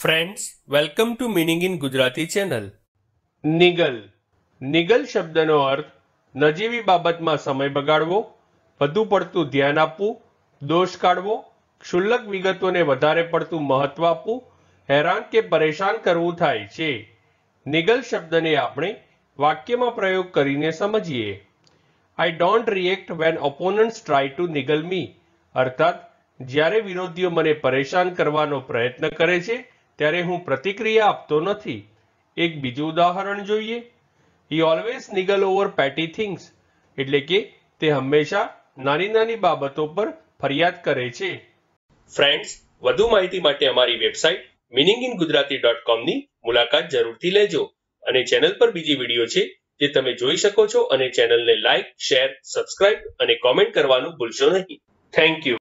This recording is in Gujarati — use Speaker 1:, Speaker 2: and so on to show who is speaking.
Speaker 1: friends welcome to meaning in
Speaker 2: Gujarati channel niggle niggle શબ્દનો અર્થ નજીવી બાબતમાં સમય બગાડવો વધુ પડતું ધ્યાન આપવું દોષ કાઢવો ક્ષુલ્લક વિગતોને વધારે પડતું મહત્વ આપવું હેરાન કે પરેશાન કરવું થાય છે નિગલ શબ્દને આપણે વાક્યમાં પ્રયોગ કરીને સમજીએ I don't react when opponent try to niggle me અર્થાત જ્યારે વિરોધીઓ મને પરેશાન કરવાનો પ્રયત્ન કરે છે ત્યારે હું પ્રતિક્રિયા આપતો નથી એક બીજું ઉદાહરણ જોઈએ he always niggle over petty things એટલે કે તે હંમેશા નાની નાની બાબતો પર ફરિયાદ કરે છે ફ્રેન્ડ્સ વધુ માહિતી માટે અમારી website meaning in Gujarati dot કોમની મુલાકાત જરૂરથી લેજો અને ચેનલ પર બીજી વિડીયો છે જે તમે જોઈ શકો છો અને ચેનલને લાઇક શેર સબસ્ક્રાઇબ અને કોમેન્ટ કરવાનું ભૂલશો નહીં થેન્ક યુ